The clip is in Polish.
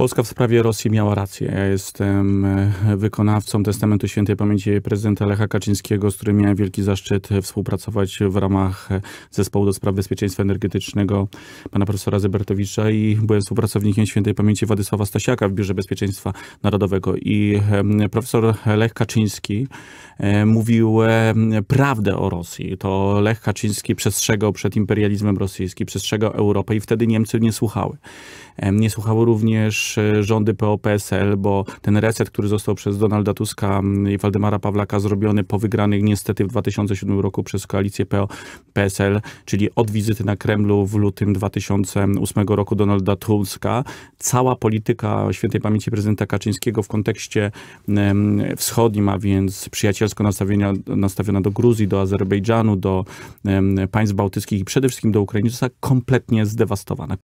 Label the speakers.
Speaker 1: Polska w sprawie Rosji miała rację. Ja jestem e, wykonawcą Testamentu Świętej Pamięci prezydenta Lecha Kaczyńskiego, z którym miałem wielki zaszczyt e, współpracować w ramach e, Zespołu do Spraw Bezpieczeństwa Energetycznego pana profesora Zebertowicza i byłem współpracownikiem Świętej Pamięci Władysława Stasiaka w Biurze Bezpieczeństwa Narodowego. I profesor Lech Kaczyński mówił prawdę o Rosji. To Lech Kaczyński przestrzegał przed imperializmem rosyjskim, przestrzegał Europę i wtedy Niemcy nie słuchały. Nie słuchały również też y, rządy PO-PSL, bo ten reset, który został przez Donalda Tuska mm, i Waldemara Pawlaka zrobiony po wygranych niestety w 2007 roku przez koalicję PO-PSL, czyli od wizyty na Kremlu w lutym 2008 roku Donalda Tuska, cała polityka świętej pamięci prezydenta Kaczyńskiego w kontekście wschodnim, a więc przyjacielsko nastawienia, nastawiona do Gruzji, do Azerbejdżanu, do państw bałtyckich i przede wszystkim do Ukrainy, została kompletnie zdewastowana.